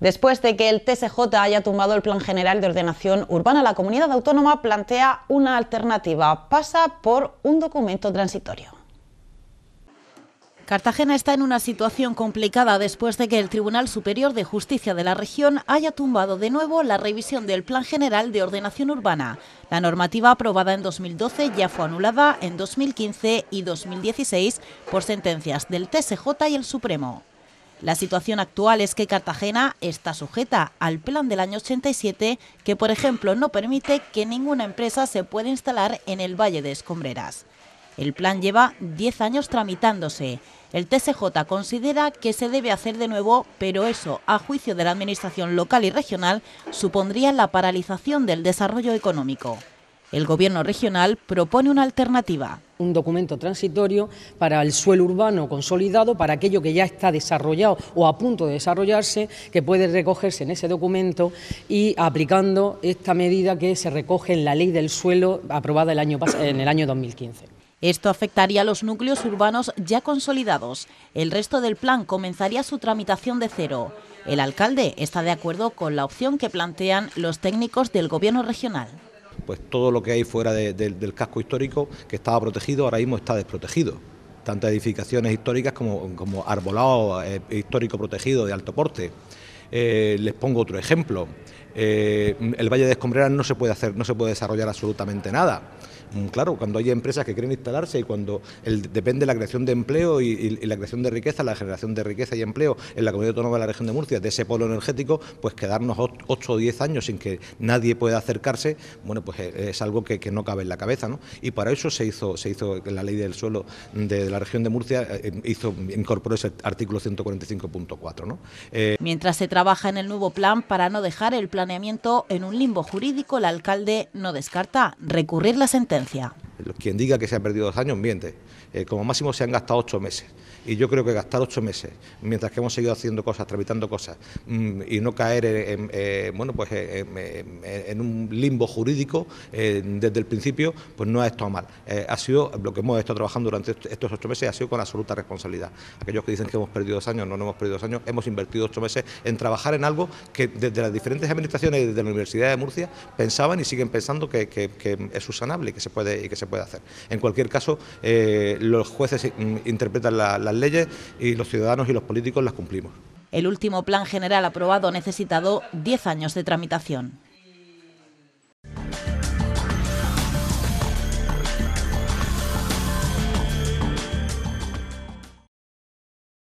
Después de que el TSJ haya tumbado el Plan General de Ordenación Urbana, la comunidad autónoma plantea una alternativa. Pasa por un documento transitorio. Cartagena está en una situación complicada después de que el Tribunal Superior de Justicia de la región haya tumbado de nuevo la revisión del Plan General de Ordenación Urbana. La normativa aprobada en 2012 ya fue anulada en 2015 y 2016 por sentencias del TSJ y el Supremo. La situación actual es que Cartagena está sujeta al plan del año 87 que, por ejemplo, no permite que ninguna empresa se pueda instalar en el Valle de Escombreras. El plan lleva 10 años tramitándose. El TSJ considera que se debe hacer de nuevo, pero eso, a juicio de la Administración local y regional, supondría la paralización del desarrollo económico. El Gobierno regional propone una alternativa un documento transitorio para el suelo urbano consolidado, para aquello que ya está desarrollado o a punto de desarrollarse, que puede recogerse en ese documento y aplicando esta medida que se recoge en la ley del suelo aprobada en el año 2015. Esto afectaría a los núcleos urbanos ya consolidados. El resto del plan comenzaría su tramitación de cero. El alcalde está de acuerdo con la opción que plantean los técnicos del Gobierno regional pues todo lo que hay fuera del casco histórico que estaba protegido ahora mismo está desprotegido. Tanto edificaciones históricas como, arbolado eh, histórico protegido de alto porte. Eh, les pongo otro ejemplo. Eh, el Valle de Escombreras no se puede hacer, no se puede desarrollar absolutamente nada. Mm, claro, cuando hay empresas que quieren instalarse y cuando depende la creación de empleo y, la creación de riqueza, la generación de riqueza y empleo en la comunidad autónoma de la región de Murcia, de ese polo energético, pues quedarnos 8 o 10 años sin que nadie pueda acercarse, bueno, pues es algo que, no cabe en la cabeza, ¿no? Y para eso se hizo, se hizo la ley del suelo de, la región de Murcia, eh, hizo, incorporó ese artículo 145.4, ¿no? Eh, Mientras se trabaja en el nuevo plan para no dejar el planeamiento en un limbo jurídico, el alcalde no descarta recurrir la sentencia. 影响。Quien diga que se han perdido dos años miente. Eh, como máximo se han gastado ocho meses. Y yo creo que gastar ocho meses, mientras que hemos seguido haciendo cosas, tramitando cosas, mm, y no caer en, eh, bueno, pues en, un limbo jurídico eh, desde el principio, pues no ha estado mal. ha sido lo que hemos estado trabajando durante estos ocho meses, ha sido con absoluta responsabilidad. Aquellos que dicen que hemos perdido dos años, no, no hemos perdido dos años, hemos invertido ocho meses en trabajar en algo que desde las diferentes administraciones y desde la Universidad de Murcia pensaban y siguen pensando que, es subsanable... y que se puede y que se puede hacer. En cualquier caso, eh, los jueces mm, interpretan las leyes y los ciudadanos y los políticos las cumplimos. El último plan general aprobado ha necesitado 10 años de tramitación.